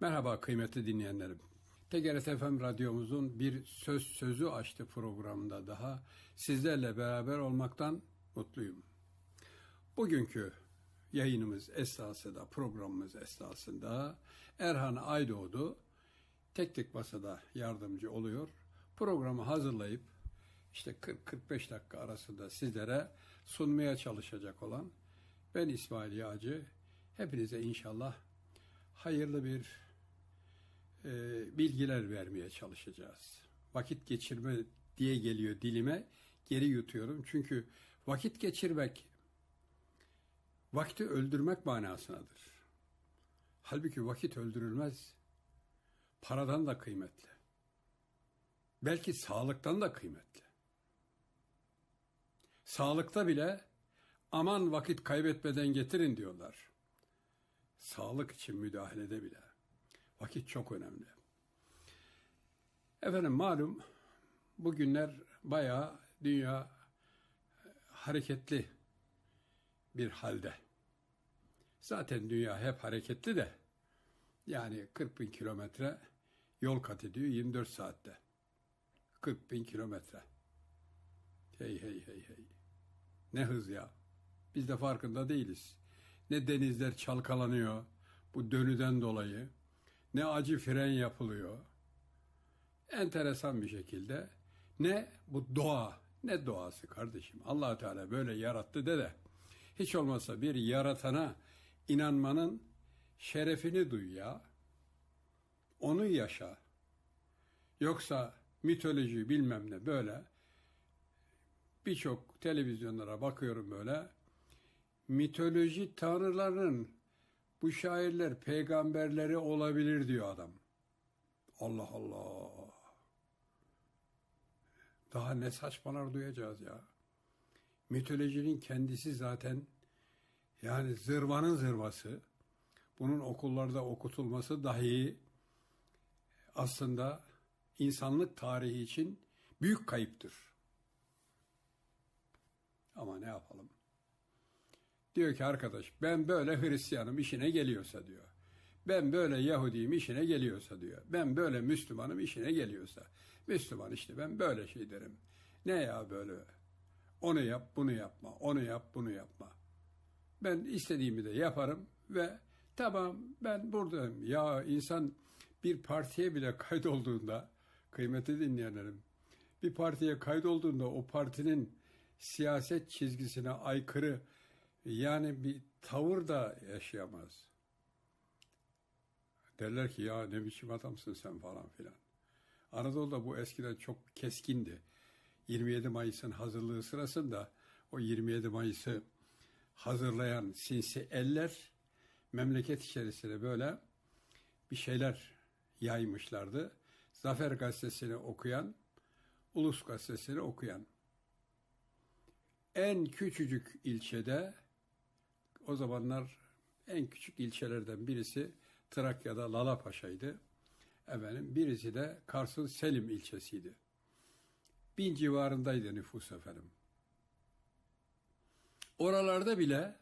Merhaba kıymetli dinleyenlerim. TGRT FM radyomuzun bir söz sözü açtı programında daha sizlerle beraber olmaktan mutluyum. Bugünkü yayınımız esnasında, programımız esnasında Erhan Aydoğdu teknik basada yardımcı oluyor. Programı hazırlayıp işte 40-45 dakika arasında sizlere sunmaya çalışacak olan ben İsmail Yağcı. Hepinize inşallah hayırlı bir e, bilgiler vermeye çalışacağız. Vakit geçirme diye geliyor dilime. Geri yutuyorum. Çünkü vakit geçirmek vakti öldürmek manasındadır. Halbuki vakit öldürülmez. Paradan da kıymetli. Belki sağlıktan da kıymetli. Sağlıkta bile aman vakit kaybetmeden getirin diyorlar. Sağlık için müdahalede bile. Vakit çok önemli. Efendim malum bugünler bayağı dünya e, hareketli bir halde. Zaten dünya hep hareketli de yani 40 bin kilometre yol kat ediyor 24 saatte. 40 bin kilometre. Hey hey hey hey. Ne hız ya. Biz de farkında değiliz. Ne denizler çalkalanıyor bu dönüden dolayı ne acı fren yapılıyor. Enteresan bir şekilde ne bu doğa, ne doğası kardeşim. allah Teala böyle yarattı de de hiç olmazsa bir yaratana inanmanın şerefini duy ya. Onu yaşa. Yoksa mitoloji bilmem ne böyle birçok televizyonlara bakıyorum böyle mitoloji tanrıların bu şairler peygamberleri olabilir diyor adam. Allah Allah. Daha ne saçmalar duyacağız ya. Mitolojinin kendisi zaten yani zırvanın zırvası. Bunun okullarda okutulması dahi aslında insanlık tarihi için büyük kayıptır. Ama ne yapalım? Diyor ki arkadaş ben böyle Hristiyanım işine geliyorsa diyor. Ben böyle Yahudiyim işine geliyorsa diyor. Ben böyle Müslümanım işine geliyorsa. Müslüman işte ben böyle şey derim. Ne ya böyle? Onu yap bunu yapma. Onu yap bunu yapma. Ben istediğimi de yaparım ve tamam ben buradayım. Ya insan bir partiye bile kaydolduğunda kıymetli dinleyenlerim bir partiye kaydolduğunda o partinin siyaset çizgisine aykırı yani bir tavır da yaşayamaz. Derler ki ya ne biçim adamsın sen falan filan. Anadolu'da bu eskiden çok keskindi. 27 Mayıs'ın hazırlığı sırasında o 27 Mayıs'ı hazırlayan sinsi eller memleket içerisinde böyle bir şeyler yaymışlardı. Zafer gazetesini okuyan, Ulus gazetesini okuyan en küçücük ilçede o zamanlar en küçük ilçelerden birisi Trakya'da Lalapaşa'ydı. Efendim birisi de Kars'ın Selim ilçesiydi. Bin civarındaydı nüfus efendim. Oralarda bile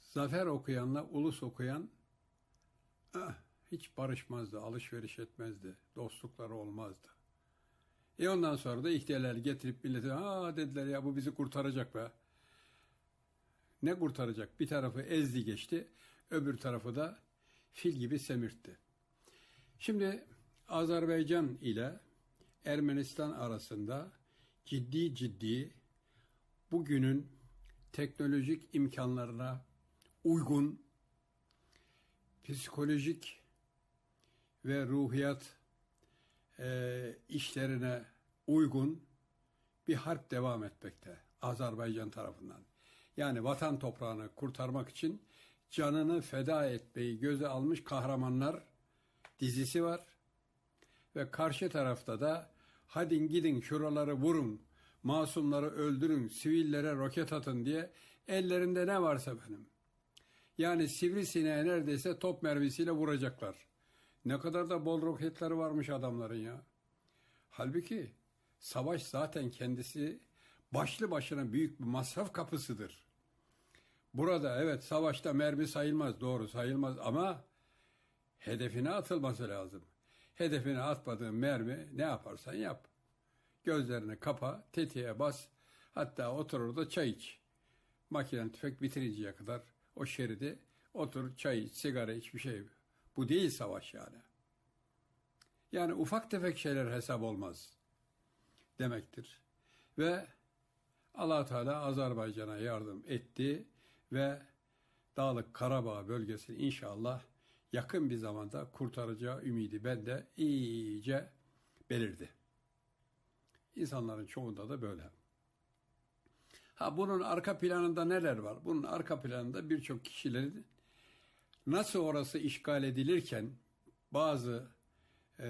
zafer okuyanla ulus okuyan ah, hiç barışmazdı, alışveriş etmezdi, dostlukları olmazdı. E ondan sonra da ihtiyarlar getirip millete ha dediler ya bu bizi kurtaracak be. Ne kurtaracak? Bir tarafı ezdi geçti, öbür tarafı da fil gibi semirtti. Şimdi Azerbaycan ile Ermenistan arasında ciddi ciddi bugünün teknolojik imkanlarına uygun psikolojik ve ruhiyat e, işlerine uygun bir harp devam etmekte Azerbaycan tarafından yani vatan toprağını kurtarmak için canını feda etmeyi göze almış kahramanlar dizisi var. Ve karşı tarafta da hadi gidin şuraları vurun, masumları öldürün, sivillere roket atın diye ellerinde ne varsa benim. Yani sivrisineğe neredeyse top mermisiyle vuracaklar. Ne kadar da bol roketleri varmış adamların ya. Halbuki savaş zaten kendisi başlı başına büyük bir masraf kapısıdır. Burada evet savaşta mermi sayılmaz doğru sayılmaz ama hedefine atılması lazım. Hedefine atmadığın mermi ne yaparsan yap. Gözlerini kapa, tetiğe bas, hatta otur orada çay iç. Makinen tüfek bitirinceye kadar o şeridi otur çay iç, sigara iç bir şey. Bu değil savaş yani. Yani ufak tefek şeyler hesap olmaz demektir. Ve allah Teala Azerbaycan'a yardım etti ve Dağlık Karabağ bölgesini inşallah yakın bir zamanda kurtaracağı ümidi bende iyice belirdi. İnsanların çoğunda da böyle. Ha bunun arka planında neler var? Bunun arka planında birçok kişilerin nasıl orası işgal edilirken bazı e,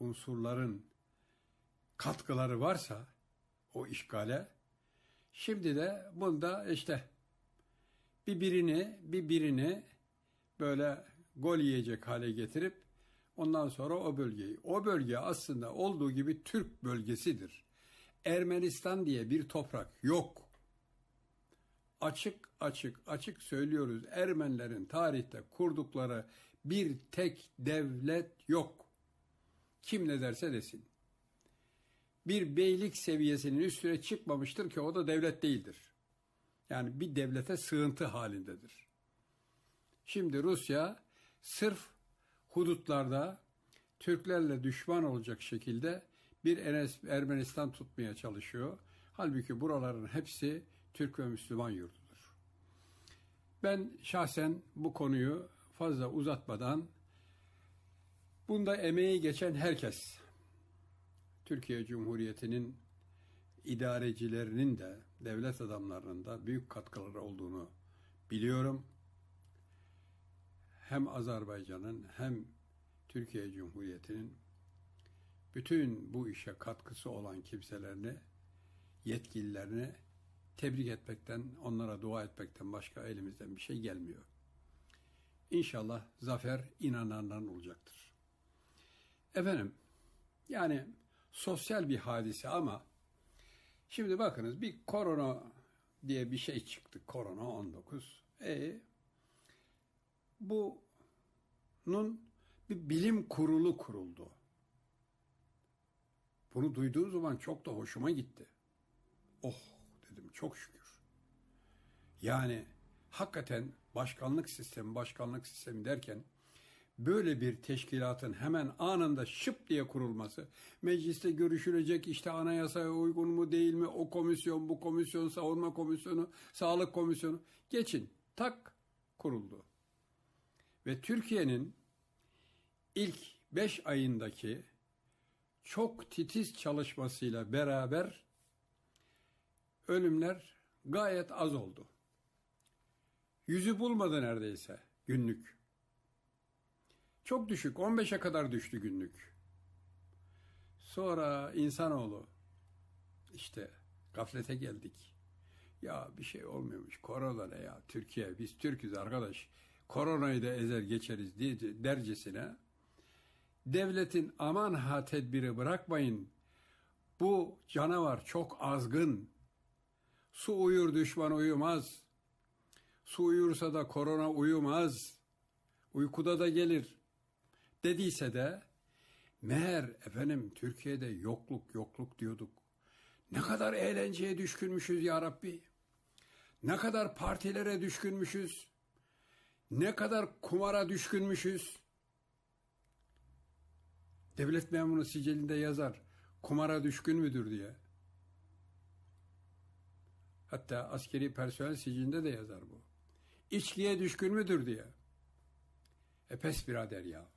unsurların katkıları varsa o işgale şimdi de bunda işte bir birini bir birini böyle gol yiyecek hale getirip ondan sonra o bölgeyi. O bölge aslında olduğu gibi Türk bölgesidir. Ermenistan diye bir toprak yok. Açık açık açık söylüyoruz Ermenilerin tarihte kurdukları bir tek devlet yok. Kim ne derse desin. Bir beylik seviyesinin üstüne çıkmamıştır ki o da devlet değildir. Yani bir devlete sığıntı halindedir. Şimdi Rusya sırf hudutlarda Türklerle düşman olacak şekilde bir Ermenistan tutmaya çalışıyor. Halbuki buraların hepsi Türk ve Müslüman yurdudur. Ben şahsen bu konuyu fazla uzatmadan bunda emeği geçen herkes Türkiye Cumhuriyeti'nin idarecilerinin de devlet adamlarının da büyük katkıları olduğunu biliyorum. Hem Azerbaycan'ın hem Türkiye Cumhuriyeti'nin bütün bu işe katkısı olan kimselerini, yetkililerini tebrik etmekten, onlara dua etmekten başka elimizden bir şey gelmiyor. İnşallah zafer inananların olacaktır. Efendim, yani sosyal bir hadise ama Şimdi bakınız bir korona diye bir şey çıktı. Korona 19. E bunun bir bilim kurulu kuruldu. Bunu duyduğum zaman çok da hoşuma gitti. Oh dedim çok şükür. Yani hakikaten başkanlık sistemi, başkanlık sistemi derken böyle bir teşkilatın hemen anında şıp diye kurulması, mecliste görüşülecek işte anayasaya uygun mu değil mi, o komisyon, bu komisyon, savunma komisyonu, sağlık komisyonu, geçin, tak kuruldu. Ve Türkiye'nin ilk 5 ayındaki çok titiz çalışmasıyla beraber ölümler gayet az oldu. Yüzü bulmadı neredeyse günlük çok düşük, 15'e kadar düştü günlük. Sonra insanoğlu işte gaflete geldik. Ya bir şey olmuyormuş korona ne ya Türkiye biz Türk'üz arkadaş koronayı da ezer geçeriz diye dercesine devletin aman ha tedbiri bırakmayın bu canavar çok azgın su uyur düşman uyumaz su uyursa da korona uyumaz uykuda da gelir dediyse de meğer efendim Türkiye'de yokluk yokluk diyorduk. Ne kadar eğlenceye düşkünmüşüz ya Rabbi. Ne kadar partilere düşkünmüşüz. Ne kadar kumara düşkünmüşüz. Devlet memuru sicilinde yazar kumara düşkün müdür diye. Hatta askeri personel sicilinde de yazar bu. İçkiye düşkün müdür diye. E pes birader ya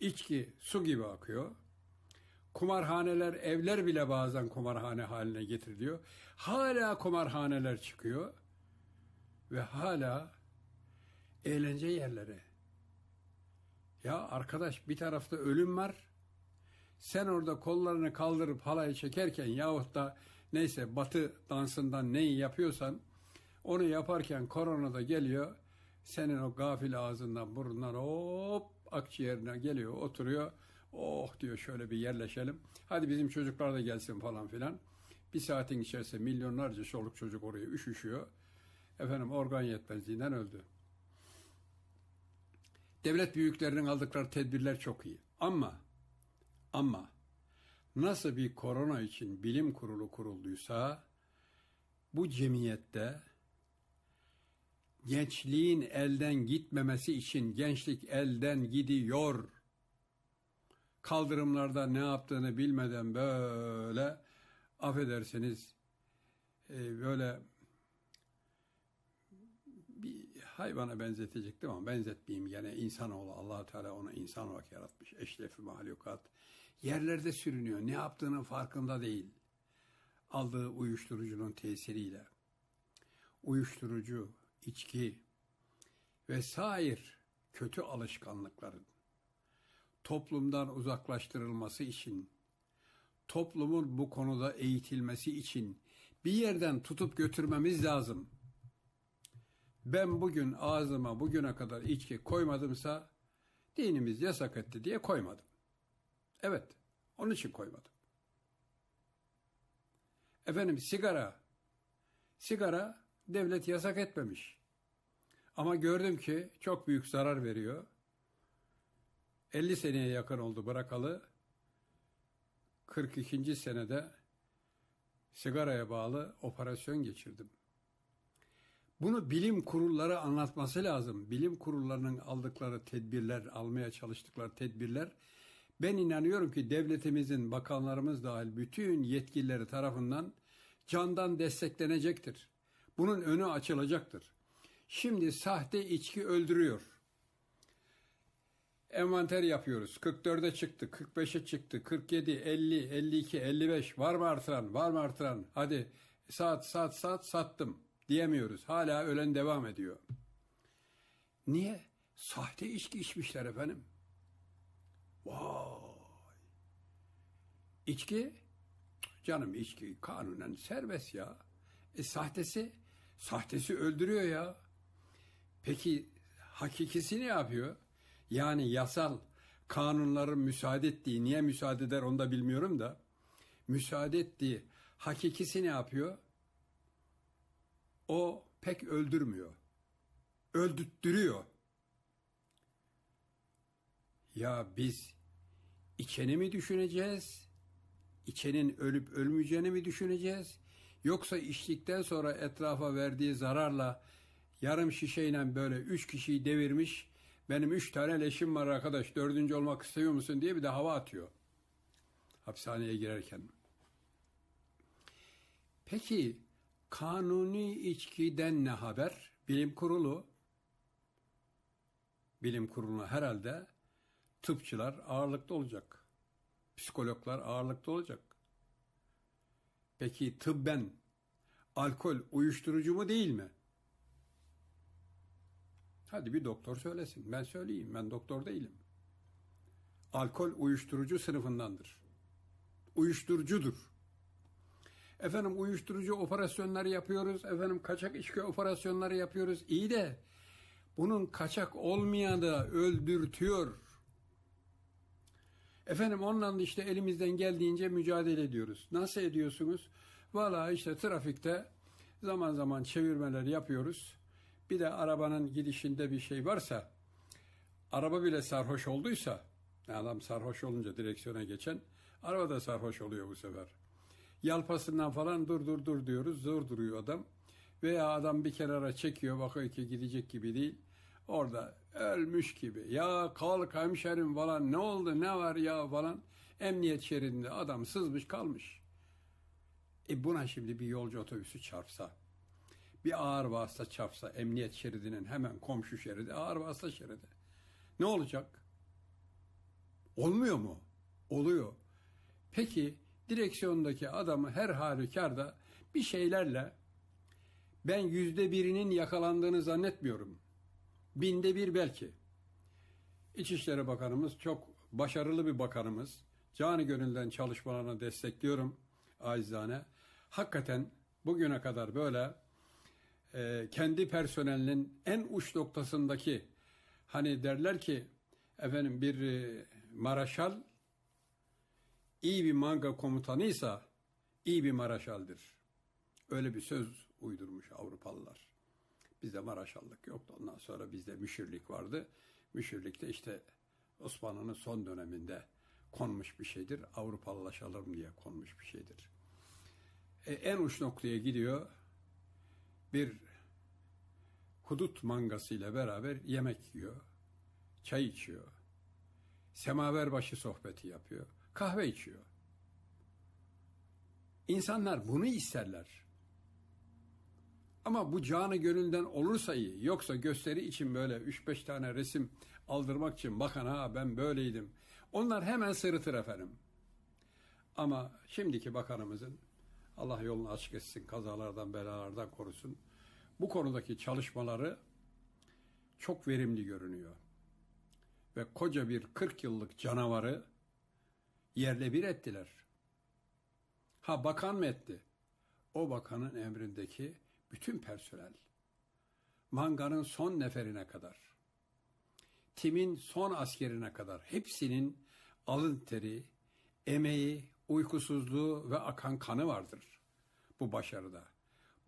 içki su gibi akıyor. Kumarhaneler, evler bile bazen kumarhane haline getiriliyor. Hala kumarhaneler çıkıyor ve hala eğlence yerleri. Ya arkadaş bir tarafta ölüm var. Sen orada kollarını kaldırıp halay çekerken yahut da neyse batı dansından neyi yapıyorsan onu yaparken korona da geliyor. Senin o gafil ağzından burnundan hop akciğerine geliyor, oturuyor. Oh diyor şöyle bir yerleşelim. Hadi bizim çocuklar da gelsin falan filan. Bir saatin içerisinde milyonlarca soluk çocuk oraya üşüşüyor. Efendim organ yetmezliğinden öldü. Devlet büyüklerinin aldıkları tedbirler çok iyi. Ama ama nasıl bir korona için bilim kurulu kurulduysa bu cemiyette gençliğin elden gitmemesi için gençlik elden gidiyor. Kaldırımlarda ne yaptığını bilmeden böyle affedersiniz e, böyle bir hayvana benzetecektim ama benzetmeyeyim gene yani insanoğlu allah Teala onu insan olarak yaratmış. Eşrefi mahlukat. Yerlerde sürünüyor. Ne yaptığının farkında değil. Aldığı uyuşturucunun tesiriyle. Uyuşturucu, içki vesair kötü alışkanlıkların toplumdan uzaklaştırılması için, toplumun bu konuda eğitilmesi için bir yerden tutup götürmemiz lazım. Ben bugün ağzıma bugüne kadar içki koymadımsa dinimiz yasak etti diye koymadım. Evet, onun için koymadım. Efendim sigara, sigara devlet yasak etmemiş. Ama gördüm ki çok büyük zarar veriyor. 50 seneye yakın oldu bırakalı. 42. senede sigaraya bağlı operasyon geçirdim. Bunu bilim kurulları anlatması lazım. Bilim kurullarının aldıkları tedbirler, almaya çalıştıkları tedbirler ben inanıyorum ki devletimizin, bakanlarımız dahil bütün yetkilileri tarafından candan desteklenecektir. Bunun önü açılacaktır. Şimdi sahte içki öldürüyor. Envanter yapıyoruz. 44'e çıktı, 45'e çıktı, 47, 50, 52, 55. Var mı artıran, var mı artıran? Hadi saat saat saat sattım diyemiyoruz. Hala ölen devam ediyor. Niye? Sahte içki içmişler efendim. Vay! İçki? Canım içki kanunen serbest ya. E sahtesi? Sahtesi öldürüyor ya. Peki hakikisi ne yapıyor? Yani yasal kanunların müsaade ettiği, niye müsaade eder onu da bilmiyorum da, müsaade ettiği hakikisi ne yapıyor? O pek öldürmüyor. Öldüttürüyor. Ya biz içeni mi düşüneceğiz? İçenin ölüp ölmeyeceğini mi düşüneceğiz? Yoksa içtikten sonra etrafa verdiği zararla yarım şişeyle böyle üç kişiyi devirmiş. Benim üç tane leşim var arkadaş dördüncü olmak istiyor musun diye bir de hava atıyor. Hapishaneye girerken. Peki kanuni içkiden ne haber? Bilim kurulu. Bilim kurulu herhalde tıpçılar ağırlıkta olacak. Psikologlar ağırlıkta olacak. Peki tıbben alkol uyuşturucu mu değil mi? Hadi bir doktor söylesin. Ben söyleyeyim. Ben doktor değilim. Alkol uyuşturucu sınıfındandır. Uyuşturucudur. Efendim uyuşturucu operasyonları yapıyoruz. Efendim kaçak içki operasyonları yapıyoruz. İyi de bunun kaçak olmayanı öldürtüyor. Efendim onunla da işte elimizden geldiğince mücadele ediyoruz. Nasıl ediyorsunuz? Valla işte trafikte zaman zaman çevirmeler yapıyoruz. Bir de arabanın gidişinde bir şey varsa, araba bile sarhoş olduysa, adam sarhoş olunca direksiyona geçen, araba da sarhoş oluyor bu sefer. Yalpasından falan dur dur dur diyoruz, zor duruyor adam. Veya adam bir kenara çekiyor, bakıyor ki gidecek gibi değil. Orada ölmüş gibi ya kalk hemşerim falan ne oldu ne var ya falan emniyet şeridinde adam sızmış kalmış. E buna şimdi bir yolcu otobüsü çarpsa bir ağır vasıta çarpsa emniyet şeridinin hemen komşu şeridi ağır vasıta şeridi. Ne olacak? Olmuyor mu? Oluyor. Peki direksiyondaki adamı her halükarda bir şeylerle ben yüzde birinin yakalandığını zannetmiyorum. Binde bir belki. İçişleri Bakanımız çok başarılı bir bakanımız. Canı gönülden çalışmalarına destekliyorum acizane. Hakikaten bugüne kadar böyle e, kendi personelinin en uç noktasındaki hani derler ki efendim bir e, maraşal iyi bir manga komutanıysa iyi bir maraşaldır. Öyle bir söz uydurmuş Avrupalılar. Bizde maraşallık yoktu. Ondan sonra bizde müşirlik vardı. Müşirlikte işte Osmanlı'nın son döneminde konmuş bir şeydir. Avrupalılaşalım diye konmuş bir şeydir. E, en uç noktaya gidiyor bir hudut mangası ile beraber yemek yiyor, çay içiyor, semaver başı sohbeti yapıyor, kahve içiyor. İnsanlar bunu isterler. Ama bu canı gönülden olursa iyi. Yoksa gösteri için böyle 3-5 tane resim aldırmak için bakın ha ben böyleydim. Onlar hemen sırıtır efendim. Ama şimdiki bakanımızın Allah yolunu açık etsin, kazalardan, belalardan korusun. Bu konudaki çalışmaları çok verimli görünüyor. Ve koca bir 40 yıllık canavarı yerle bir ettiler. Ha bakan mı etti? O bakanın emrindeki bütün personel. Manganın son neferine kadar. Timin son askerine kadar hepsinin alın teri, emeği, uykusuzluğu ve akan kanı vardır bu başarıda.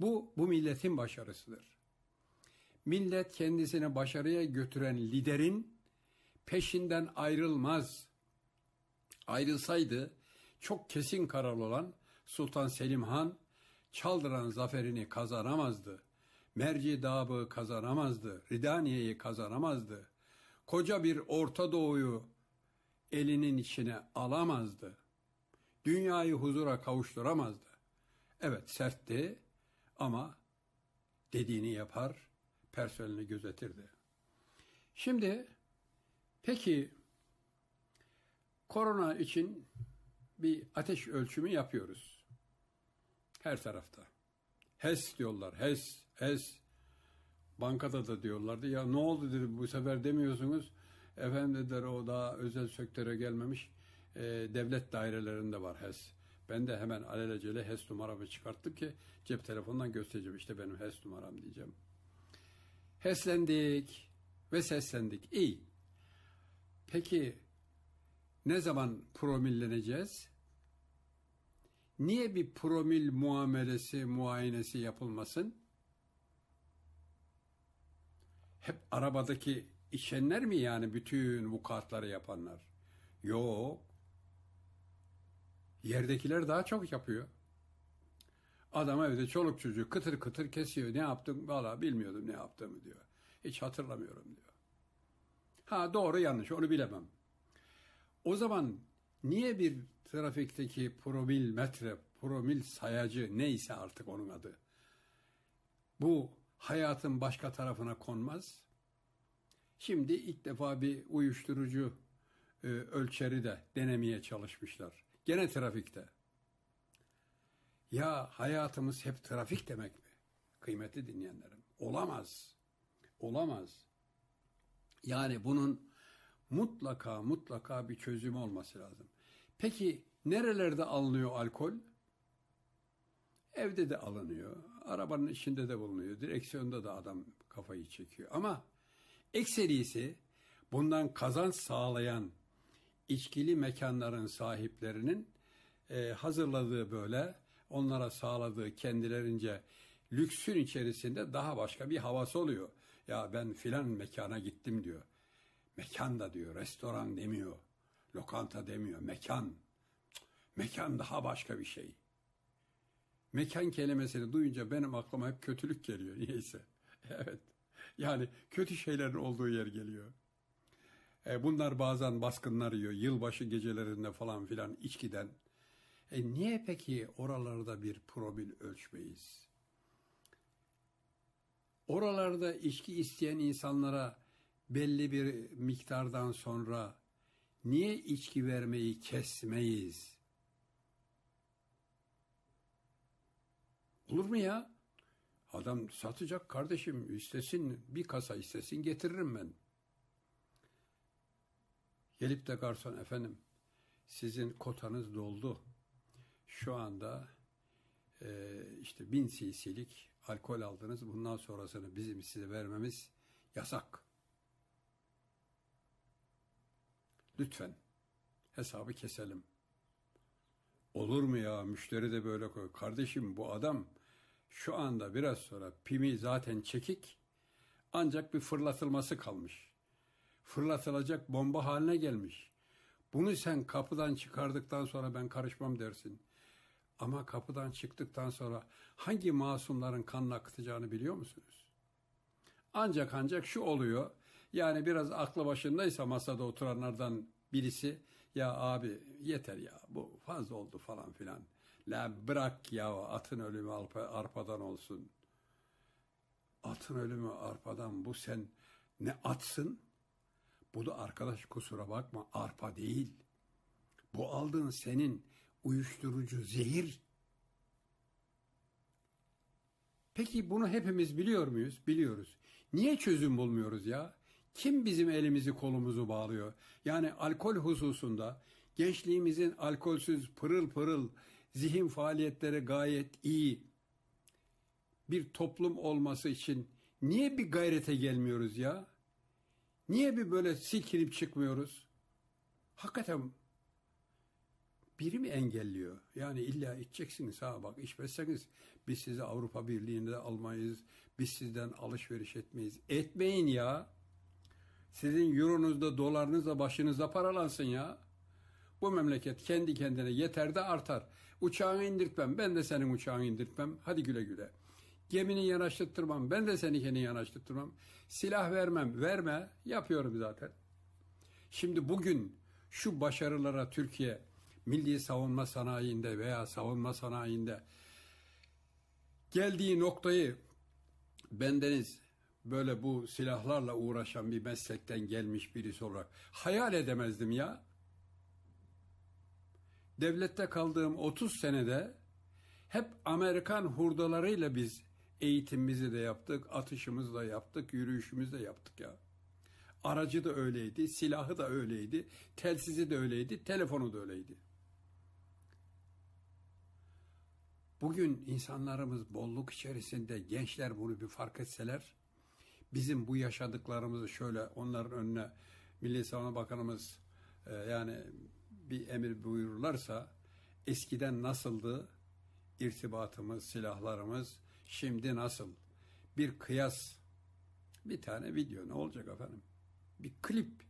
Bu, bu milletin başarısıdır. Millet kendisini başarıya götüren liderin peşinden ayrılmaz. Ayrılsaydı çok kesin karar olan Sultan Selim Han Çaldıran zaferini kazanamazdı. Merci Dabı kazanamazdı. Ridaniye'yi kazanamazdı. Koca bir Orta Doğu'yu elinin içine alamazdı.'' dünyayı huzura kavuşturamazdı. Evet sertti ama dediğini yapar, personelini gözetirdi. Şimdi peki korona için bir ateş ölçümü yapıyoruz. Her tarafta. HES diyorlar. HES, HES. Bankada da diyorlardı. Ya ne oldu dedim bu sefer demiyorsunuz. Efendim dediler o daha özel sektöre gelmemiş e, devlet dairelerinde var HES. Ben de hemen alelacele HES numaramı çıkarttık ki cep telefonundan göstereceğim. İşte benim HES numaram diyeceğim. HES'lendik ve seslendik. İyi. Peki ne zaman promilleneceğiz? Niye bir promil muamelesi, muayenesi yapılmasın? Hep arabadaki işenler mi yani bütün bu kartları yapanlar? Yok. Yerdekiler daha çok yapıyor. Adam evde çoluk çocuğu kıtır kıtır kesiyor. Ne yaptım? Valla bilmiyordum ne yaptığımı diyor. Hiç hatırlamıyorum diyor. Ha doğru yanlış onu bilemem. O zaman niye bir trafikteki promil metre, promil sayacı neyse artık onun adı. Bu hayatın başka tarafına konmaz. Şimdi ilk defa bir uyuşturucu e, ölçeri de denemeye çalışmışlar. Gene trafikte. Ya hayatımız hep trafik demek mi? Kıymetli dinleyenlerim. Olamaz. Olamaz. Yani bunun mutlaka mutlaka bir çözüm olması lazım. Peki nerelerde alınıyor alkol? Evde de alınıyor. Arabanın içinde de bulunuyor. Direksiyonda da adam kafayı çekiyor. Ama ekserisi bundan kazanç sağlayan içkili mekanların sahiplerinin e, hazırladığı böyle onlara sağladığı kendilerince lüksün içerisinde daha başka bir havası oluyor. Ya ben filan mekana gittim diyor. Mekan da diyor, restoran demiyor, lokanta demiyor, mekan. mekan daha başka bir şey. Mekan kelimesini duyunca benim aklıma hep kötülük geliyor niyeyse. Evet. Yani kötü şeylerin olduğu yer geliyor. E, bunlar bazen baskınlar yiyor. Yılbaşı gecelerinde falan filan içkiden. E niye peki oralarda bir promil ölçmeyiz? Oralarda içki isteyen insanlara belli bir miktardan sonra niye içki vermeyi kesmeyiz? Olur mu ya? Adam satacak kardeşim istesin bir kasa istesin getiririm ben. Gelip de garson efendim sizin kotanız doldu. Şu anda e, işte bin cc'lik alkol aldınız. Bundan sonrasını bizim size vermemiz yasak. Lütfen hesabı keselim. Olur mu ya müşteri de böyle koy. Kardeşim bu adam şu anda biraz sonra pimi zaten çekik ancak bir fırlatılması kalmış fırlatılacak bomba haline gelmiş. Bunu sen kapıdan çıkardıktan sonra ben karışmam dersin. Ama kapıdan çıktıktan sonra hangi masumların kanını akıtacağını biliyor musunuz? Ancak ancak şu oluyor. Yani biraz aklı başındaysa masada oturanlardan birisi ya abi yeter ya bu fazla oldu falan filan. La bırak ya atın ölümü arpa, arpadan olsun. Atın ölümü arpadan bu sen ne atsın bu da arkadaş kusura bakma arpa değil. Bu aldığın senin uyuşturucu zehir. Peki bunu hepimiz biliyor muyuz? Biliyoruz. Niye çözüm bulmuyoruz ya? Kim bizim elimizi kolumuzu bağlıyor? Yani alkol hususunda gençliğimizin alkolsüz pırıl pırıl zihin faaliyetleri gayet iyi bir toplum olması için niye bir gayrete gelmiyoruz ya? Niye bir böyle silkinip çıkmıyoruz? Hakikaten biri mi engelliyor? Yani illa içeceksiniz ha bak içmezseniz biz sizi Avrupa Birliği'nde almayız. Biz sizden alışveriş etmeyiz. Etmeyin ya. Sizin euronuzda, dolarınızla, başınızda paralansın ya. Bu memleket kendi kendine yeter de artar. Uçağını indirtmem. Ben de senin uçağını indirtmem. Hadi güle güle. Gemini yanaştırtmam. Ben de seni kendini yanaştırtmam. Silah vermem. Verme. Yapıyorum zaten. Şimdi bugün şu başarılara Türkiye milli savunma sanayinde veya savunma sanayinde geldiği noktayı bendeniz böyle bu silahlarla uğraşan bir meslekten gelmiş birisi olarak hayal edemezdim ya. Devlette kaldığım 30 senede hep Amerikan hurdalarıyla biz Eğitimimizi de yaptık, atışımızı da yaptık, yürüyüşümüzü de yaptık ya. Aracı da öyleydi, silahı da öyleydi, telsizi de öyleydi, telefonu da öyleydi. Bugün insanlarımız bolluk içerisinde gençler bunu bir fark etseler bizim bu yaşadıklarımızı şöyle onların önüne Milli Savunma Bakanımız e, yani bir emir buyururlarsa eskiden nasıldı irtibatımız, silahlarımız, şimdi nasıl? Bir kıyas. Bir tane video ne olacak efendim? Bir klip.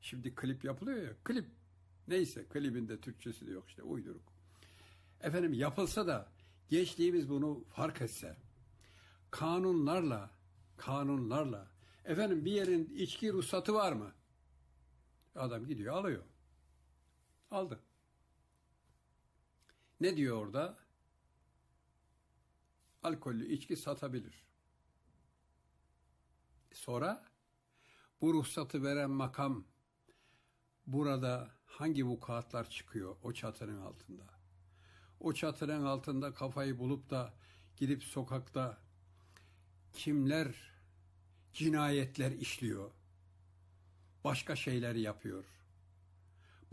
Şimdi klip yapılıyor ya klip. Neyse klibinde Türkçesi de yok işte uyduruk. Efendim yapılsa da gençliğimiz bunu fark etse kanunlarla kanunlarla efendim bir yerin içki ruhsatı var mı? Adam gidiyor alıyor. Aldı. Ne diyor orada? alkollü içki satabilir. Sonra bu ruhsatı veren makam burada hangi vukuatlar çıkıyor o çatının altında? O çatının altında kafayı bulup da gidip sokakta kimler cinayetler işliyor? Başka şeyler yapıyor.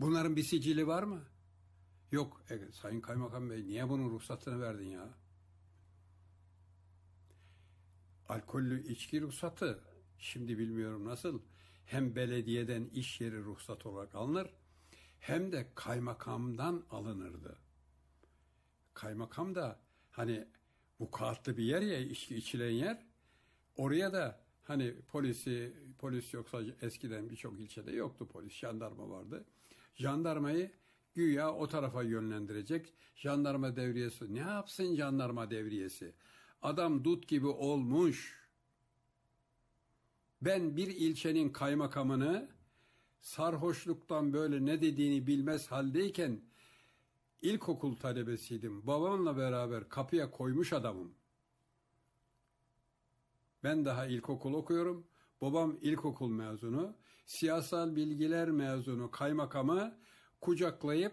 Bunların bir sicili var mı? Yok e, Sayın Kaymakam Bey niye bunun ruhsatını verdin ya? alkollü içki ruhsatı şimdi bilmiyorum nasıl hem belediyeden iş yeri ruhsat olarak alınır hem de kaymakamdan alınırdı. Kaymakam da hani vukuatlı bir yer ya içki içilen yer oraya da hani polisi polis yoksa eskiden birçok ilçede yoktu polis jandarma vardı. Jandarmayı güya o tarafa yönlendirecek jandarma devriyesi ne yapsın jandarma devriyesi Adam dut gibi olmuş. Ben bir ilçenin kaymakamını sarhoşluktan böyle ne dediğini bilmez haldeyken ilkokul talebesiydim. Babamla beraber kapıya koymuş adamım. Ben daha ilkokul okuyorum. Babam ilkokul mezunu, siyasal bilgiler mezunu kaymakamı kucaklayıp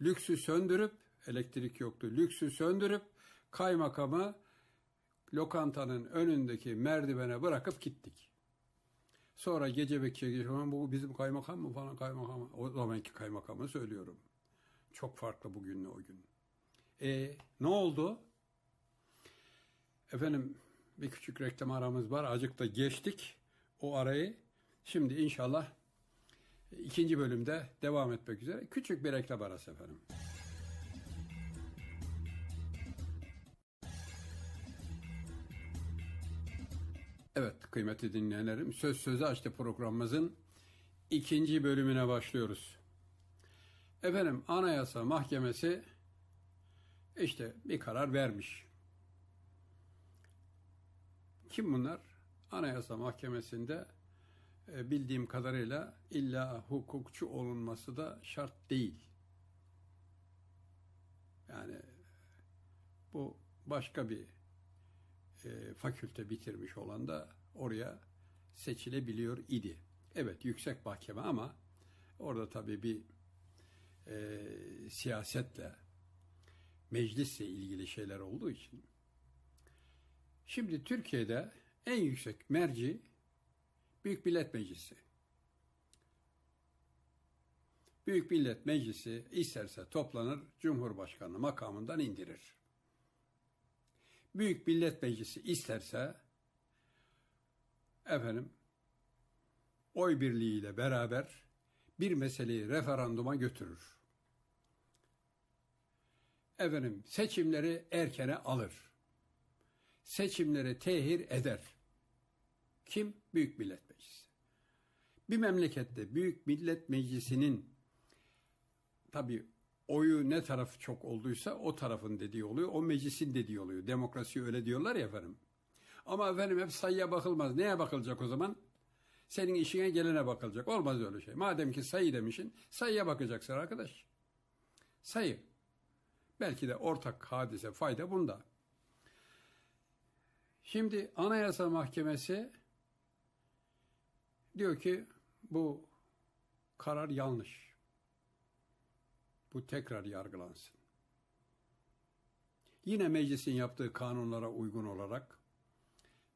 lüksü söndürüp elektrik yoktu. Lüksü söndürüp kaymakamı lokantanın önündeki merdivene bırakıp gittik. Sonra gece bekçiye şey bu bizim kaymakam mı falan kaymakam O zamanki kaymakamı söylüyorum. Çok farklı bugünle o gün. E ne oldu? Efendim bir küçük reklam aramız var. Acık da geçtik o arayı. Şimdi inşallah ikinci bölümde devam etmek üzere. Küçük bir reklam arası efendim. kıymetli dinleyenlerim. Söz Sözü Açtı programımızın ikinci bölümüne başlıyoruz. Efendim Anayasa Mahkemesi işte bir karar vermiş. Kim bunlar? Anayasa Mahkemesi'nde e, bildiğim kadarıyla illa hukukçu olunması da şart değil. Yani bu başka bir e, fakülte bitirmiş olan da oraya seçilebiliyor idi. Evet yüksek mahkeme ama orada tabii bir e, siyasetle, meclisle ilgili şeyler olduğu için. Şimdi Türkiye'de en yüksek merci Büyük Millet Meclisi. Büyük Millet Meclisi isterse toplanır, Cumhurbaşkanı makamından indirir. Büyük Millet Meclisi isterse efendim oy birliğiyle beraber bir meseleyi referanduma götürür. Efendim seçimleri erkene alır. Seçimleri tehir eder. Kim? Büyük Millet Meclisi. Bir memlekette Büyük Millet Meclisi'nin tabi oyu ne taraf çok olduysa o tarafın dediği oluyor, o meclisin dediği oluyor. Demokrasi öyle diyorlar ya efendim. Ama efendim hep sayıya bakılmaz. Neye bakılacak o zaman? Senin işine gelene bakılacak. Olmaz öyle şey. Madem ki sayı demişin sayıya bakacaksın arkadaş. Sayı. Belki de ortak hadise fayda bunda. Şimdi Anayasa Mahkemesi diyor ki bu karar yanlış. Bu tekrar yargılansın. Yine meclisin yaptığı kanunlara uygun olarak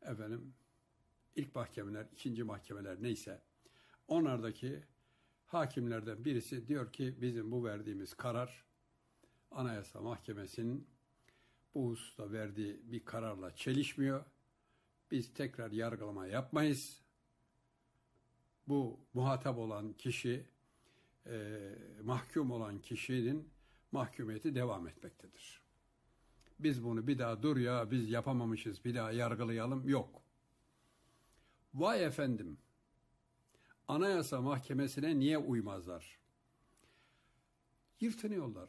efendim ilk mahkemeler, ikinci mahkemeler neyse onlardaki hakimlerden birisi diyor ki bizim bu verdiğimiz karar Anayasa Mahkemesi'nin bu hususta verdiği bir kararla çelişmiyor. Biz tekrar yargılama yapmayız. Bu muhatap olan kişi, e, mahkum olan kişinin mahkumiyeti devam etmektedir.'' Biz bunu bir daha dur ya biz yapamamışız bir daha yargılayalım yok. Vay efendim. Anayasa Mahkemesi'ne niye uymazlar? Yırtınıyorlar.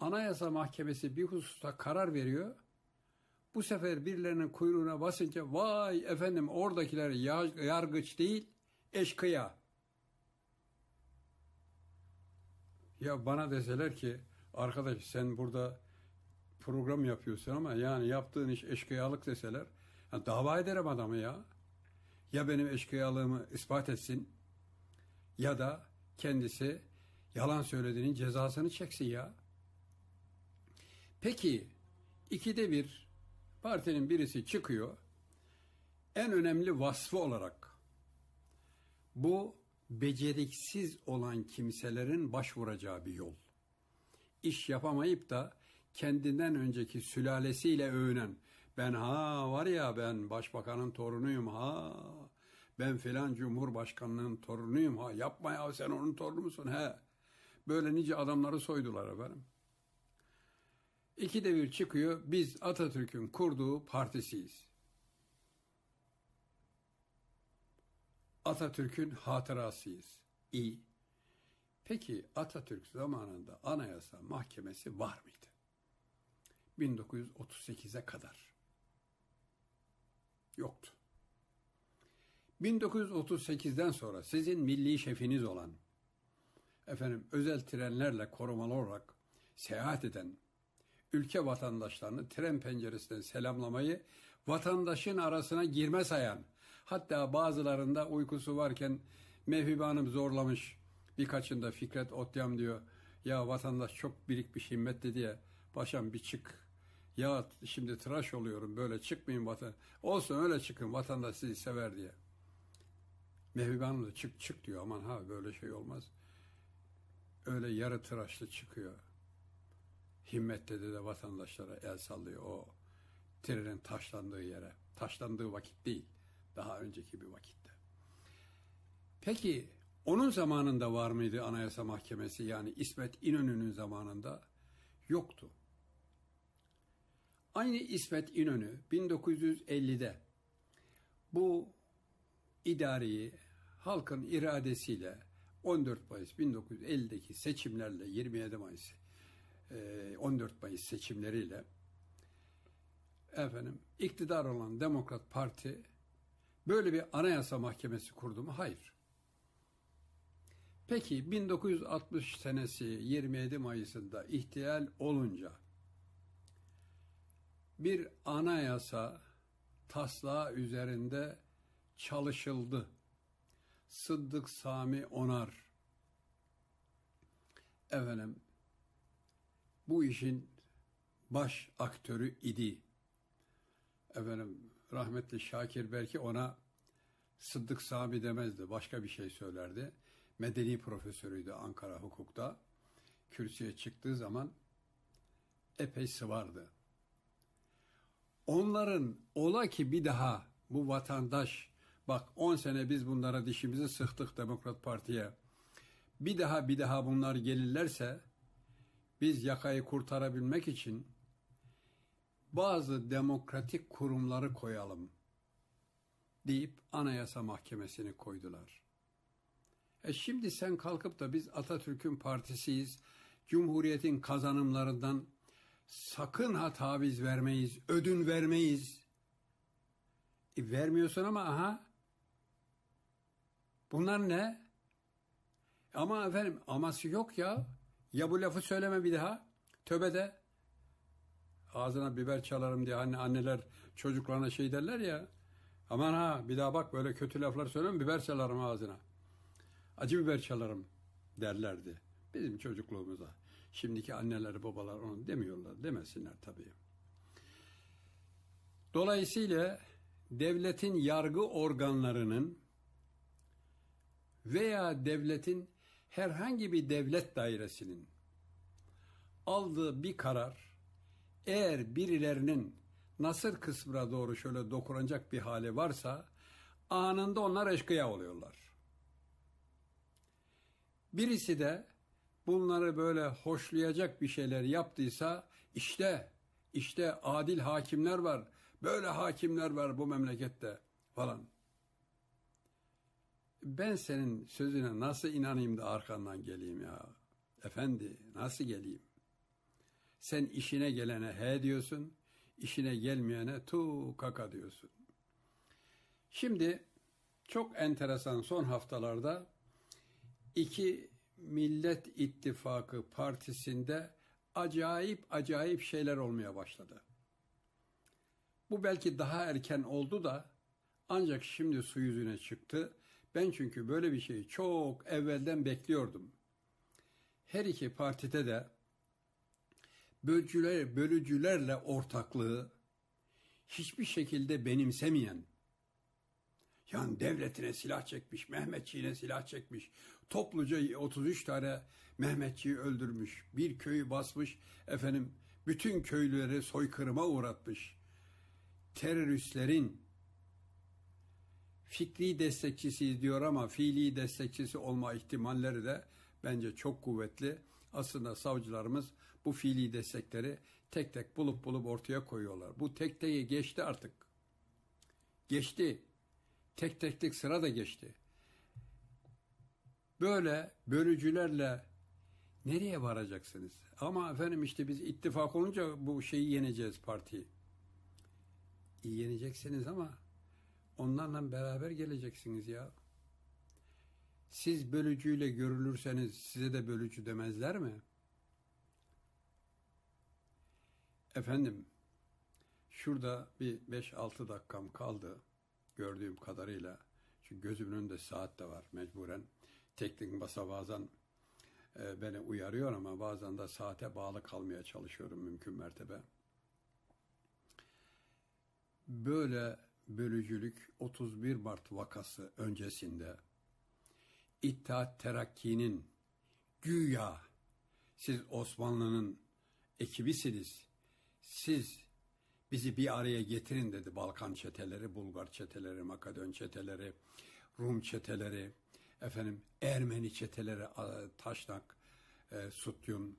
Anayasa Mahkemesi bir hususta karar veriyor. Bu sefer birilerinin kuyruğuna basınca vay efendim oradakiler yargıç değil eşkıya. Ya bana deseler ki arkadaş sen burada program yapıyorsun ama yani yaptığın iş eşkıyalık deseler yani dava ederim adamı ya. Ya benim eşkıyalığımı ispat etsin ya da kendisi yalan söylediğinin cezasını çeksin ya. Peki ikide bir partinin birisi çıkıyor. En önemli vasfı olarak bu beceriksiz olan kimselerin başvuracağı bir yol. İş yapamayıp da kendinden önceki sülalesiyle övünen ben ha var ya ben başbakanın torunuyum ha ben filan cumhurbaşkanının torunuyum ha yapma ya sen onun torunu musun he böyle nice adamları soydular efendim. İki bir çıkıyor biz Atatürk'ün kurduğu partisiyiz. Atatürk'ün hatırasıyız. İyi. Peki Atatürk zamanında anayasa mahkemesi var mıydı? 1938'e kadar yoktu. 1938'den sonra sizin milli şefiniz olan efendim özel trenlerle korumalı olarak seyahat eden ülke vatandaşlarını tren penceresinden selamlamayı vatandaşın arasına girme sayan hatta bazılarında uykusu varken Mevhibe Hanım zorlamış birkaçında Fikret Otyam diyor ya vatandaş çok birikmiş himmetli diye paşam bir çık ya şimdi tıraş oluyorum böyle çıkmayın vatan. Olsun öyle çıkın vatandaş sizi sever diye. Mehbibe Hanım da çık çık diyor aman ha böyle şey olmaz. Öyle yarı tıraşlı çıkıyor. Himmet dedi de vatandaşlara el sallıyor o trenin taşlandığı yere. Taşlandığı vakit değil. Daha önceki bir vakitte. Peki onun zamanında var mıydı Anayasa Mahkemesi yani İsmet İnönü'nün zamanında? Yoktu. Aynı İsmet İnönü 1950'de bu idareyi halkın iradesiyle 14 Mayıs 1950'deki seçimlerle 27 Mayıs 14 e, Mayıs seçimleriyle efendim iktidar olan Demokrat Parti böyle bir anayasa mahkemesi kurdu mu? Hayır. Peki 1960 senesi 27 Mayıs'ında ihtilal olunca bir anayasa taslağı üzerinde çalışıldı. Sıddık Sami Onar efendim bu işin baş aktörü idi. Efendim rahmetli Şakir belki ona Sıddık Sami demezdi. Başka bir şey söylerdi. Medeni profesörüydü Ankara hukukta. Kürsüye çıktığı zaman epey sıvardı. Onların ola ki bir daha bu vatandaş bak 10 sene biz bunlara dişimizi sıktık Demokrat Parti'ye. Bir daha bir daha bunlar gelirlerse biz yakayı kurtarabilmek için bazı demokratik kurumları koyalım deyip Anayasa Mahkemesi'ni koydular. E şimdi sen kalkıp da biz Atatürk'ün partisiyiz, Cumhuriyet'in kazanımlarından Sakın ha taviz vermeyiz, ödün vermeyiz. E vermiyorsun ama aha. Bunlar ne? Ama efendim aması yok ya. Ya bu lafı söyleme bir daha. Töbe de. Ağzına biber çalarım diye anne anneler çocuklarına şey derler ya. Aman ha bir daha bak böyle kötü laflar söyleme biber çalarım ağzına. Acı biber çalarım derlerdi bizim çocukluğumuzda. Şimdiki anneler babalar onu demiyorlar. Demesinler tabii. Dolayısıyla devletin yargı organlarının veya devletin herhangi bir devlet dairesinin aldığı bir karar eğer birilerinin nasır kısmına doğru şöyle dokunacak bir hali varsa anında onlar eşkıya oluyorlar. Birisi de bunları böyle hoşlayacak bir şeyler yaptıysa işte işte adil hakimler var. Böyle hakimler var bu memlekette falan. Ben senin sözüne nasıl inanayım da arkandan geleyim ya? Efendi nasıl geleyim? Sen işine gelene he diyorsun, işine gelmeyene tu kaka diyorsun. Şimdi çok enteresan son haftalarda iki Millet İttifakı Partisi'nde acayip acayip şeyler olmaya başladı. Bu belki daha erken oldu da ancak şimdi su yüzüne çıktı. Ben çünkü böyle bir şeyi çok evvelden bekliyordum. Her iki partide de bölücüler, bölücülerle ortaklığı hiçbir şekilde benimsemeyen yani devletine silah çekmiş, Mehmetçiğine silah çekmiş. Topluca 33 tane Mehmetçiği öldürmüş. Bir köyü basmış, efendim bütün köylüleri soykırıma uğratmış. Teröristlerin fikri destekçisi diyor ama fiili destekçisi olma ihtimalleri de bence çok kuvvetli. Aslında savcılarımız bu fiili destekleri tek tek bulup bulup ortaya koyuyorlar. Bu tek teki geçti artık. Geçti tek teklik sıra da geçti. Böyle bölücülerle nereye varacaksınız? Ama efendim işte biz ittifak olunca bu şeyi yeneceğiz partiyi. İyi yeneceksiniz ama onlarla beraber geleceksiniz ya. Siz bölücüyle görülürseniz size de bölücü demezler mi? Efendim, şurada bir 5-6 dakikam kaldı gördüğüm kadarıyla çünkü gözümün önünde saat de var mecburen. Teknik masa bazen e, beni uyarıyor ama bazen de saate bağlı kalmaya çalışıyorum mümkün mertebe. Böyle bölücülük 31 Mart vakası öncesinde İttihat Terakki'nin güya siz Osmanlı'nın ekibisiniz, siz Bizi bir araya getirin dedi Balkan çeteleri, Bulgar çeteleri, Makedon çeteleri, Rum çeteleri, efendim Ermeni çeteleri, Taşnak, e, Sutyun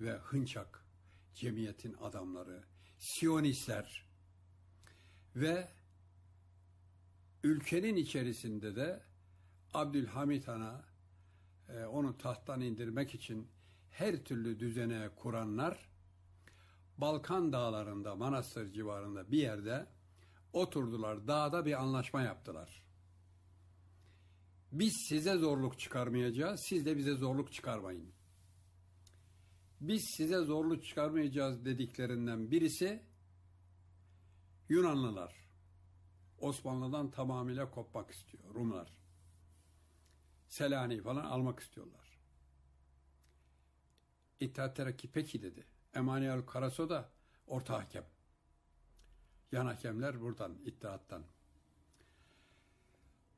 ve Hınçak cemiyetin adamları, Siyonistler ve ülkenin içerisinde de Abdülhamit Han'a e, onu tahttan indirmek için her türlü düzene kuranlar Balkan dağlarında, Manastır civarında bir yerde oturdular. Dağda bir anlaşma yaptılar. Biz size zorluk çıkarmayacağız, siz de bize zorluk çıkarmayın. Biz size zorluk çıkarmayacağız dediklerinden birisi Yunanlılar. Osmanlı'dan tamamıyla kopmak istiyor Rumlar. Selanik falan almak istiyorlar. İttihat Terakki peki dedi. Emanuel Karaso da orta hakem. Yan hakemler buradan, iddiattan.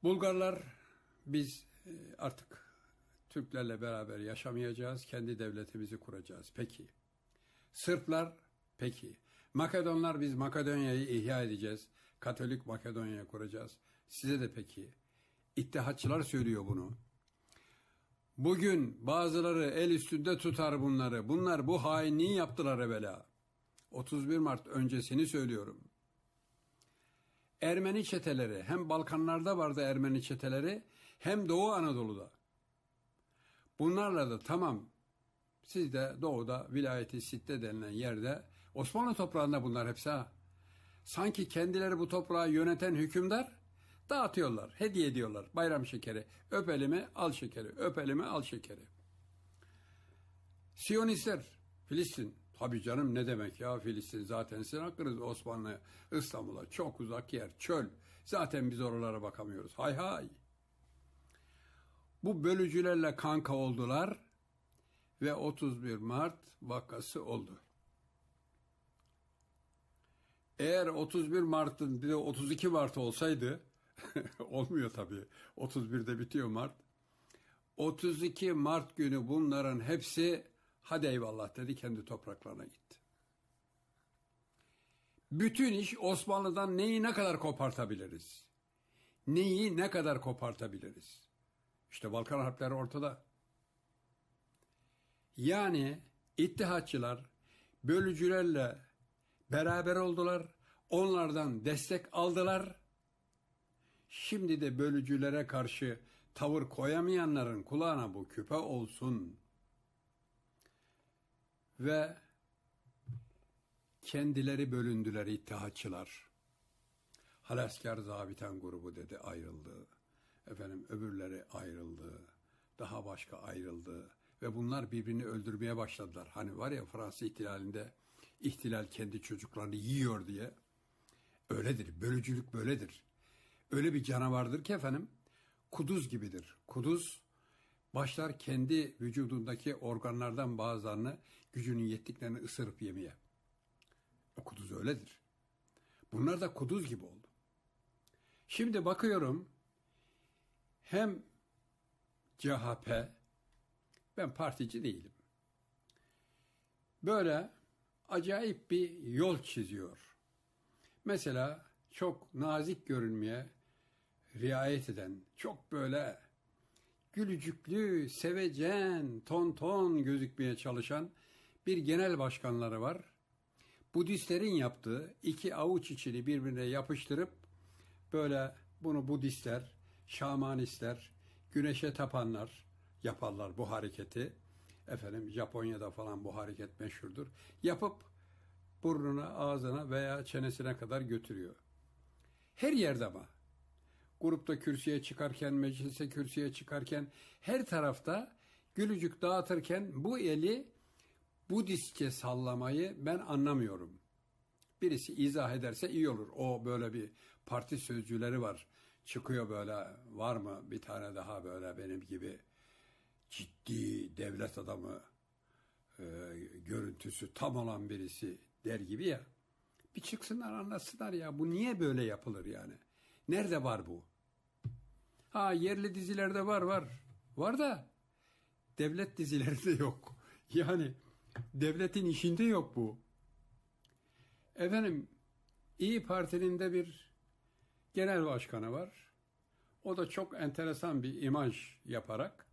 Bulgarlar biz e, artık Türklerle beraber yaşamayacağız, kendi devletimizi kuracağız. Peki. Sırplar peki. Makedonlar biz Makedonya'yı ihya edeceğiz. Katolik Makedonya kuracağız. Size de peki. İttihatçılar söylüyor bunu. Bugün bazıları el üstünde tutar bunları. Bunlar bu hainliği yaptılar evvela. 31 Mart öncesini söylüyorum. Ermeni çeteleri hem Balkanlarda vardı Ermeni çeteleri hem Doğu Anadolu'da. Bunlarla da tamam siz de doğuda vilayeti sitte denilen yerde Osmanlı toprağında bunlar hepsi ha. Sanki kendileri bu toprağı yöneten hükümdar Dağıtıyorlar, hediye ediyorlar bayram şekeri. Öp elimi al şekeri, öp elimi al şekeri. Siyonistler, Filistin. Tabii canım ne demek ya Filistin zaten sizin hakkınız Osmanlı, İstanbul'a çok uzak yer, çöl. Zaten biz oralara bakamıyoruz. Hay hay. Bu bölücülerle kanka oldular ve 31 Mart vakası oldu. Eğer 31 Mart'ın bir de 32 Mart olsaydı Olmuyor tabii. 31'de bitiyor Mart. 32 Mart günü bunların hepsi hadi eyvallah dedi kendi topraklarına gitti. Bütün iş Osmanlı'dan neyi ne kadar kopartabiliriz? Neyi ne kadar kopartabiliriz? İşte Balkan Harpleri ortada. Yani ittihatçılar bölücülerle beraber oldular. Onlardan destek aldılar şimdi de bölücülere karşı tavır koyamayanların kulağına bu küpe olsun. Ve kendileri bölündüler ittihatçılar. Halaskar Zabiten grubu dedi ayrıldı. Efendim öbürleri ayrıldı. Daha başka ayrıldı. Ve bunlar birbirini öldürmeye başladılar. Hani var ya Fransız ihtilalinde ihtilal kendi çocuklarını yiyor diye. Öyledir. Bölücülük böyledir öyle bir canavardır ki efendim kuduz gibidir. Kuduz başlar kendi vücudundaki organlardan bazılarını gücünün yettiklerini ısırıp yemeye. O kuduz öyledir. Bunlar da kuduz gibi oldu. Şimdi bakıyorum hem CHP ben partici değilim. Böyle acayip bir yol çiziyor. Mesela çok nazik görünmeye, riayet eden, çok böyle gülücüklü, sevecen, ton ton gözükmeye çalışan bir genel başkanları var. Budistlerin yaptığı iki avuç içini birbirine yapıştırıp böyle bunu Budistler, şamanistler, güneşe tapanlar yaparlar bu hareketi. Efendim Japonya'da falan bu hareket meşhurdur. Yapıp burnuna, ağzına veya çenesine kadar götürüyor. Her yerde ama grupta kürsüye çıkarken, meclise kürsüye çıkarken her tarafta gülücük dağıtırken bu eli Budistçe sallamayı ben anlamıyorum. Birisi izah ederse iyi olur. O böyle bir parti sözcüleri var. Çıkıyor böyle var mı bir tane daha böyle benim gibi ciddi devlet adamı e, görüntüsü tam olan birisi der gibi ya. Bir çıksınlar anlatsınlar ya bu niye böyle yapılır yani? Nerede var bu? Ha yerli dizilerde var var. Var da devlet dizilerinde yok. Yani devletin işinde yok bu. Efendim İyi Parti'nin de bir genel başkanı var. O da çok enteresan bir imaj yaparak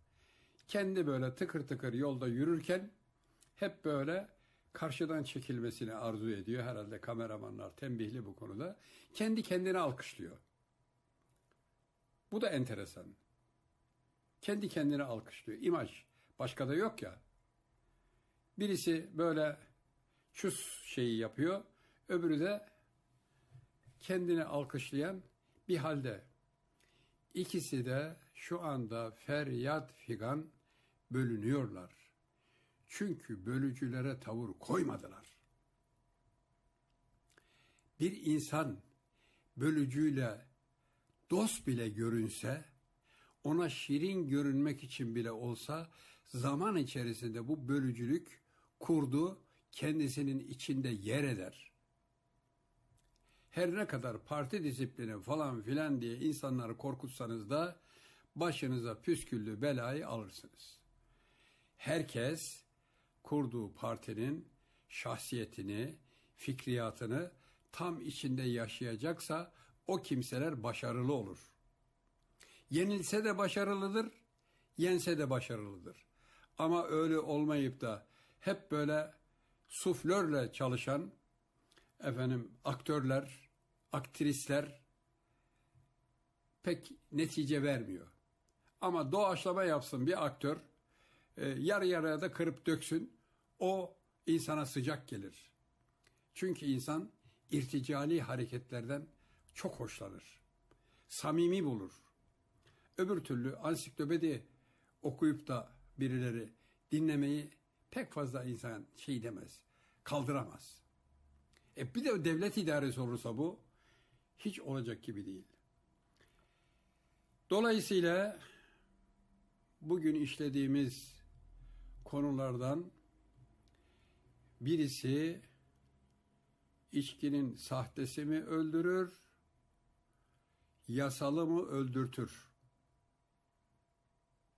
kendi böyle tıkır tıkır yolda yürürken hep böyle karşıdan çekilmesini arzu ediyor. Herhalde kameramanlar tembihli bu konuda. Kendi kendini alkışlıyor. Bu da enteresan. Kendi kendini alkışlıyor. İmaj. Başka da yok ya. Birisi böyle çüs şeyi yapıyor. Öbürü de kendini alkışlayan bir halde. İkisi de şu anda feryat figan bölünüyorlar. Çünkü bölücülere tavır koymadılar. Bir insan bölücüyle dost bile görünse, ona şirin görünmek için bile olsa zaman içerisinde bu bölücülük kurdu kendisinin içinde yer eder. Her ne kadar parti disiplini falan filan diye insanları korkutsanız da başınıza püsküllü belayı alırsınız. Herkes kurduğu partinin şahsiyetini, fikriyatını tam içinde yaşayacaksa o kimseler başarılı olur. Yenilse de başarılıdır, yense de başarılıdır. Ama öyle olmayıp da hep böyle suflörle çalışan efendim aktörler, aktrisler pek netice vermiyor. Ama doğaçlama yapsın bir aktör, e, yarı yarıya da kırıp döksün, o insana sıcak gelir. Çünkü insan irticali hareketlerden çok hoşlanır. Samimi bulur. Öbür türlü ansiklopedi okuyup da birileri dinlemeyi pek fazla insan şey demez, kaldıramaz. E bir de devlet idaresi olursa bu hiç olacak gibi değil. Dolayısıyla bugün işlediğimiz konulardan birisi içkinin sahtesi mi öldürür, yasalı mı öldürtür.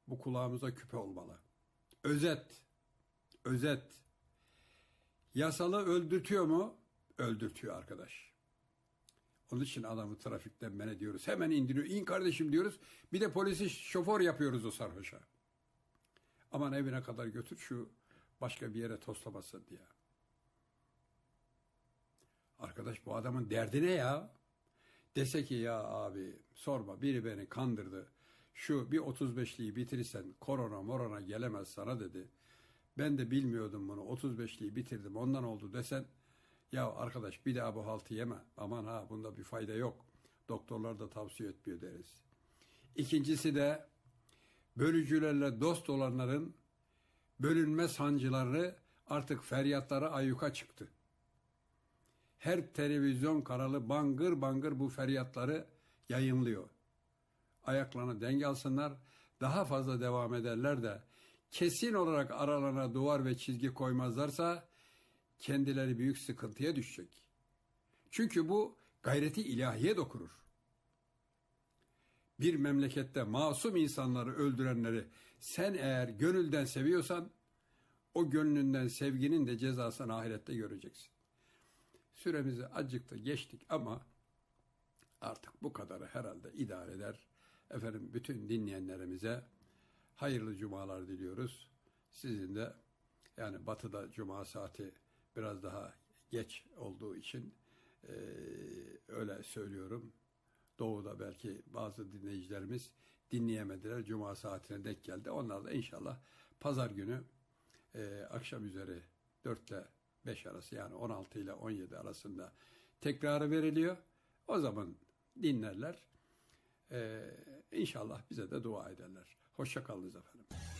Bu kulağımıza küpe olmalı. Özet, özet. Yasalı öldürtüyor mu? Öldürtüyor arkadaş. Onun için adamı trafikten men ediyoruz. Hemen indiriyor. İn kardeşim diyoruz. Bir de polisi şoför yapıyoruz o sarhoşa. Aman evine kadar götür şu başka bir yere toslamasın diye. Arkadaş bu adamın derdi ne ya? Dese ki ya abi sorma biri beni kandırdı. Şu bir 35'liği bitirirsen korona morona gelemez sana dedi. Ben de bilmiyordum bunu 35'liği bitirdim ondan oldu desen ya arkadaş bir daha bu haltı yeme aman ha bunda bir fayda yok. Doktorlar da tavsiye etmiyor deriz. İkincisi de bölücülerle dost olanların bölünme sancıları artık feryatlara ayyuka çıktı her televizyon kanalı bangır bangır bu feryatları yayınlıyor. Ayaklarına denge alsınlar, daha fazla devam ederler de kesin olarak aralarına duvar ve çizgi koymazlarsa kendileri büyük sıkıntıya düşecek. Çünkü bu gayreti ilahiye dokurur. Bir memlekette masum insanları öldürenleri sen eğer gönülden seviyorsan o gönlünden sevginin de cezasını ahirette göreceksin. Süremizi acık da geçtik ama artık bu kadarı herhalde idare eder. Efendim bütün dinleyenlerimize hayırlı cumalar diliyoruz. Sizin de yani batıda cuma saati biraz daha geç olduğu için e, öyle söylüyorum. Doğu'da belki bazı dinleyicilerimiz dinleyemediler. Cuma saatine denk geldi. Onlar da inşallah pazar günü e, akşam üzeri dörtte 5 arası yani 16 ile 17 arasında tekrarı veriliyor. O zaman dinlerler. Ee, inşallah bize de dua ederler. Hoşçakalınız efendim.